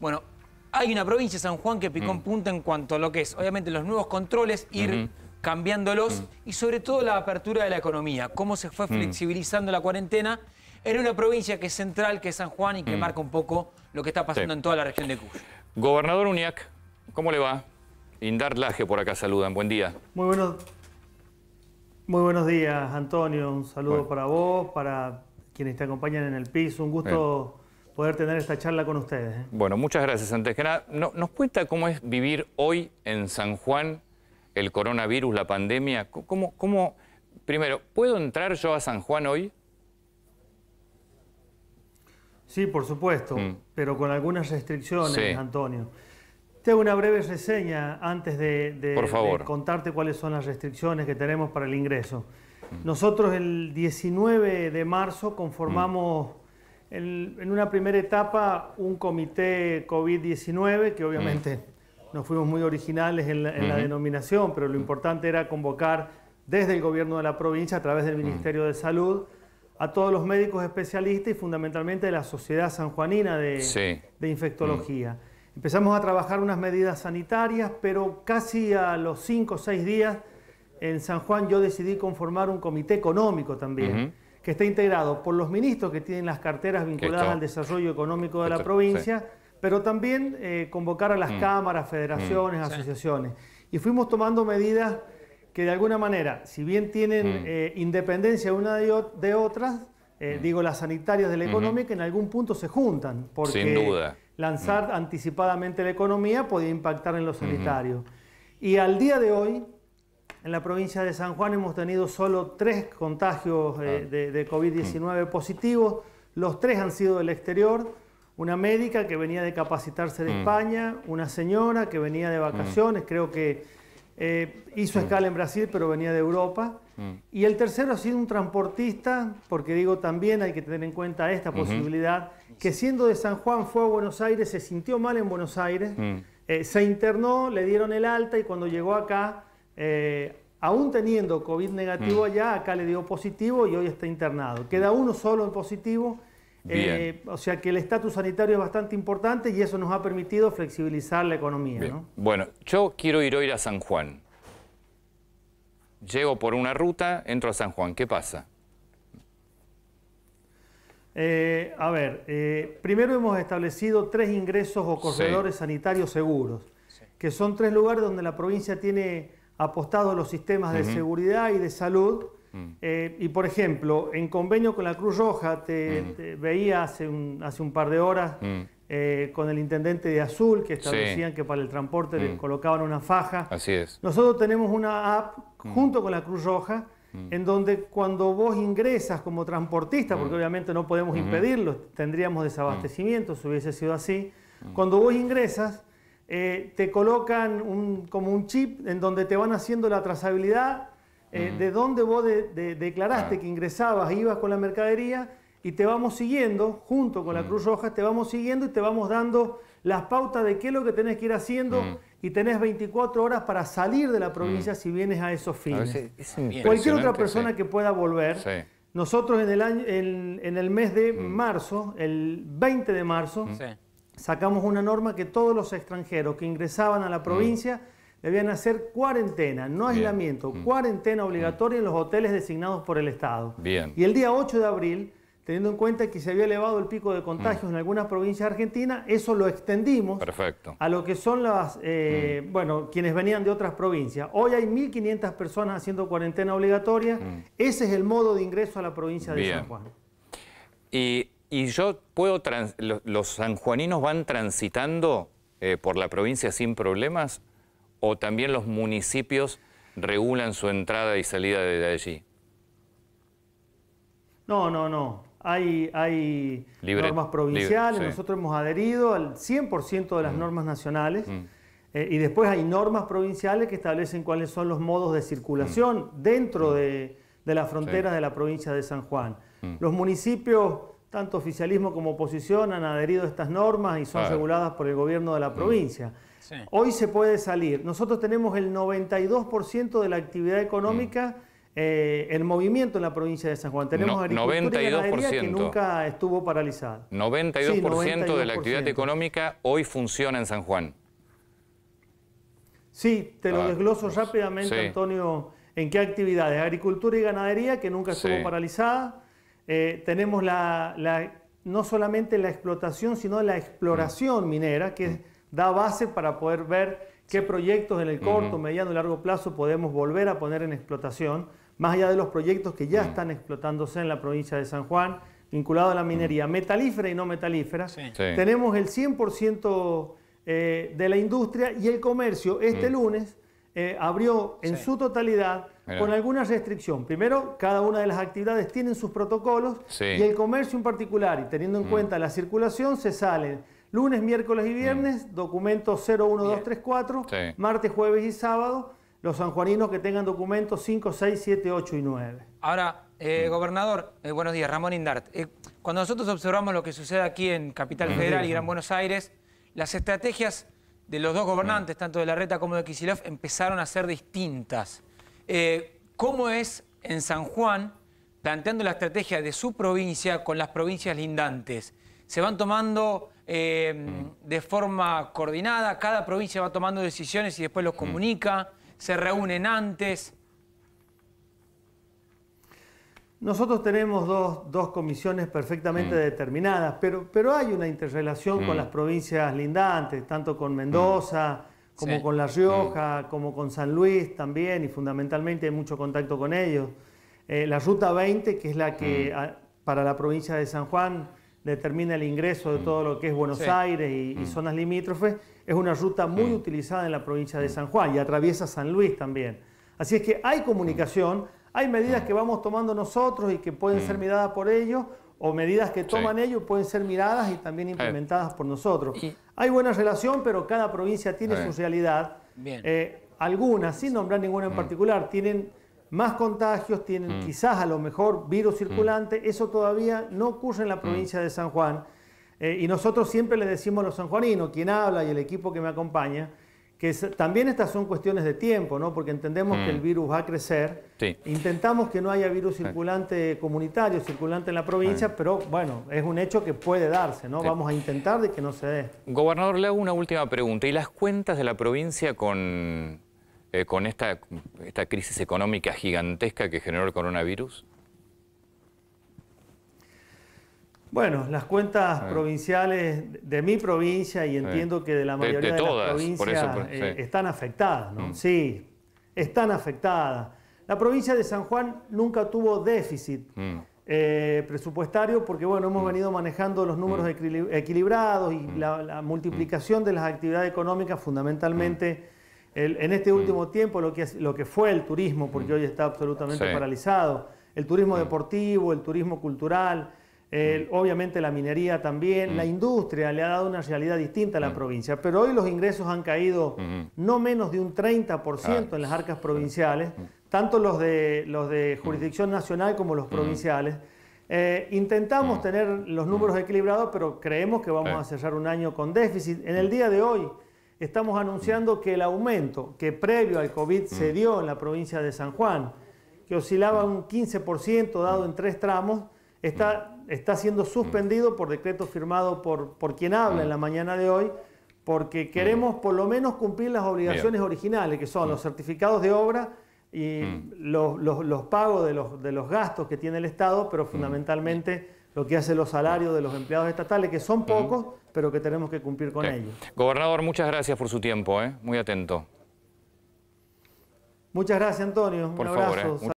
Bueno, hay una provincia, San Juan, que picó en mm. punta en cuanto a lo que es, obviamente, los nuevos controles, ir cambiándolos mm. y sobre todo la apertura de la economía, cómo se fue mm. flexibilizando la cuarentena en una provincia que es central, que es San Juan y que marca un poco lo que está pasando en toda la región de Cuyo. Gobernador Uniac, ¿cómo le va? Indar Laje por acá saludan, buen día. Muy bueno. Muy buenos días, Antonio. Un saludo para vos, para quienes te acompañan en el piso. Un gusto eh poder tener esta charla con ustedes. ¿eh? Bueno, muchas gracias. Antes que ¿nos cuenta cómo es vivir hoy en San Juan el coronavirus, la pandemia? ¿Cómo, cómo... primero, ¿puedo entrar yo a San Juan hoy? Sí, por supuesto, mm. pero con algunas restricciones, Antonio. Te hago una breve reseña antes de, contarte cuáles son las restricciones que tenemos para el ingreso. Mm. Nosotros el 19 de marzo conformamos... Mm. En, una primera etapa, un comité COVID-19, que obviamente mm. no fuimos muy originales en, la, denominación, pero lo importante era convocar desde el gobierno de la provincia, a través del mm. Ministerio de Salud, a todos los médicos especialistas y fundamentalmente de la Sociedad Sanjuanina de, de Infectología. Empezamos a trabajar unas medidas sanitarias, pero casi a los cinco o seis días en San Juan yo decidí conformar un comité económico también que está integrado por los ministros que tienen las carteras vinculadas al desarrollo económico de la provincia, pero también eh, convocar a las mm. cámaras, federaciones, mm. asociaciones. Y fuimos tomando medidas que de alguna manera, si bien tienen mm. eh, independencia una de, otras, eh, digo las sanitarias de la economía que en algún punto se juntan, porque lanzar anticipadamente la economía podía impactar en los sanitarios Y al día de hoy, en la provincia de San Juan hemos tenido solo tres contagios de, ah. COVID-19 mm. positivos. Los tres han sido del exterior. Una médica que venía de capacitarse de mm. España, una señora que venía de vacaciones, mm. creo que eh, hizo escala en Brasil, pero venía de Europa. Y el tercero ha sido un transportista, porque digo también hay que tener en cuenta esta posibilidad, que siendo de San Juan fue a Buenos Aires, se sintió mal en Buenos Aires, eh, se internó, le dieron el alta y cuando llegó acá eh, aún teniendo COVID negativo mm. allá, acá le dio positivo y hoy está internado. Queda mm. uno solo en positivo. Eh, o sea que el estatus sanitario es bastante importante y eso nos ha permitido flexibilizar la economía. Bueno, yo quiero ir hoy a San Juan. Llego por una ruta, entro a San Juan. ¿Qué pasa? Eh, a ver, primero hemos establecido tres ingresos o corredores sanitarios seguros, que son tres lugares donde la provincia tiene apostado a los sistemas de seguridad y de salud. Mm. Eh, y por ejemplo, en convenio con la Cruz Roja, te, mm. veía hace un, hace un par de horas mm. eh, con el intendente de Azul que establecían que para el transporte le colocaban una faja. Así es. Nosotros tenemos una app junto con la Cruz Roja en donde cuando vos ingresas como transportista, porque obviamente no podemos impedirlo, tendríamos desabastecimiento si hubiese sido así, cuando vos ingresas eh, te colocan como un chip en donde te van haciendo la trazabilidad eh, de dónde vos declaraste que ingresabas, ibas con la mercadería y te vamos siguiendo, junto con la Cruz Roja, te vamos siguiendo y te vamos dando las pautas de qué es lo que tenés que ir haciendo y tenés 24 horas para salir de la provincia si vienes a esos fines. Cualquier otra persona que pueda volver. Nosotros en el, mes de marzo, el 20 de marzo, sacamos una norma que todos los extranjeros que ingresaban a la mm. provincia debían hacer cuarentena, no aislamiento, mm. cuarentena mm. obligatoria en los hoteles designados por el Estado. Bien. Y el día 8 de abril, teniendo en cuenta que se había elevado el pico de contagios en algunas provincias argentinas, eso lo extendimos a lo que son las, eh, bueno, quienes venían de otras provincias. Hoy hay 1.500 personas haciendo cuarentena obligatoria. Ese es el modo de ingreso a la provincia de San Juan. Y y yo puedo, los sanjuaninos van transitando eh, por la provincia sin problemas o también los municipios regulan su entrada y salida desde allí. No, no, no. Hay, hay normas provinciales, nosotros hemos adherido al 100% de las mm. normas nacionales mm. eh, y después hay normas provinciales que establecen cuáles son los modos de circulación mm. dentro de, de las fronteras de la provincia de San Juan. Los municipios tanto oficialismo como oposición han adherido a estas normas y son reguladas por el gobierno de la mm. provincia. Hoy se puede salir. Nosotros tenemos el 92% de la actividad económica mm. eh, en movimiento en la provincia de San Juan. Tenemos agricultura y ganadería que nunca estuvo paralizada. 92%, de la actividad económica hoy funciona en San Juan. Sí, te lo ah, desgloso pues, rápidamente, Antonio, en qué actividades. Agricultura y ganadería, que nunca estuvo paralizada eh, tenemos la, no solamente la explotación, sino la exploración mm. minera, que mm. da base para poder ver qué proyectos en el corto, mediano y largo plazo podemos volver a poner en explotación, más allá de los proyectos que ya mm. están explotándose en la provincia de San Juan, vinculado a la minería metalífera y no metalífera. Tenemos el 100% eh, de la industria y el comercio. Este lunes eh, abrió en su totalidad con alguna restricción. Primero, cada una de las actividades tienen sus protocolos y el comercio en particular, y teniendo en mm. cuenta la circulación, se salen lunes, miércoles y viernes, mm. documentos 01234, martes, jueves y sábado, los sanjuaninos que tengan documentos 5, 6, 7, 8 y 9. Ahora, eh, mm. gobernador, eh, buenos días, Ramón Indart. Eh, cuando nosotros observamos lo que sucede aquí en Capital Federal y Gran Buenos Aires, las estrategias de los dos gobernantes, tanto de la reta como de Kicillof, empezaron a ser distintas. Eh, cómo es en San Juan, planteando la estrategia de su provincia con las provincias lindantes. Se van tomando em, de forma coordinada, cada provincia va tomando decisiones y después los mm. comunica, se reúnen antes. Nosotros tenemos dos, comisiones perfectamente mm. determinadas, pero, pero hay una interrelación con mm. las provincias lindantes, tanto con Mendoza como con La Rioja, mm. como con San Luis también, y fundamentalmente hay mucho contacto con ellos. Eh, la Ruta 20, que es la que mm. para la provincia de San Juan determina el ingreso de mm. todo lo que es Buenos Aires y, y, zonas limítrofes, es una ruta muy utilizada en la provincia de San Juan y atraviesa San Luis también. Así es que hay comunicación, hay medidas que vamos tomando nosotros y que pueden ser miradas por ellos o medidas que toman ellos pueden ser miradas y también eh. implementadas por nosotros. Hay buena relación, pero cada provincia tiene su realidad. Eh, algunas, sin nombrar ninguna en mm. particular, tienen más contagios, tienen mm. quizás a lo mejor virus mm. circulante. Eso todavía no ocurre en la provincia de San Juan. Eh, y nosotros siempre le decimos a los sanjuaninos, quien habla y el equipo que me acompaña, que también estas son cuestiones de tiempo, ¿no? porque entendemos que el mm. virus va a crecer. Intentamos que no haya virus circulante comunitario, circulante en la provincia, pero bueno, es un hecho que puede darse, ¿no? Vamos a intentar de que no se dé. Gobernador, le hago una última pregunta. ¿Y las cuentas de la provincia con, eh, con esta, esta crisis económica gigantesca que generó el coronavirus? Bueno, las cuentas provinciales de mi provincia y entiendo que de la mayoría de, las provincias eh, están afectadas, ¿no? Mm. Sí, están afectadas. La provincia de San Juan nunca tuvo déficit mm. eh, presupuestario porque, bueno, hemos mm. venido manejando los números equilibrados y la, multiplicación de las actividades económicas fundamentalmente. en este último tiempo, lo que fue el turismo, porque hoy está absolutamente paralizado, el turismo deportivo, el turismo cultural, obviamente la minería también, la industria le ha dado una realidad distinta a la provincia, pero hoy los ingresos han caído no menos de un 30% ah, en las arcas provinciales, tanto los de, los de jurisdicción nacional como los provinciales. Eh, intentamos tener los números equilibrados, pero creemos que vamos a cerrar un año con déficit. En el día de hoy estamos anunciando que el aumento que previo al COVID se dio en la provincia de San Juan, que oscilaba un 15% dado en tres tramos, está está siendo suspendido por decreto firmado por, por quien habla en la mm. mañana de hoy, porque queremos mm. por lo menos cumplir las obligaciones originales, que son mm. los certificados de obra y los, pagos de los, de los, gastos que tiene el Estado, pero fundamentalmente lo que hace los salarios de los empleados estatales, que son pocos, pero que tenemos que cumplir con ellos. Gobernador, muchas gracias por su tiempo, ¿eh? muy atento. Muchas gracias, Antonio. Un ¿eh? abrazo.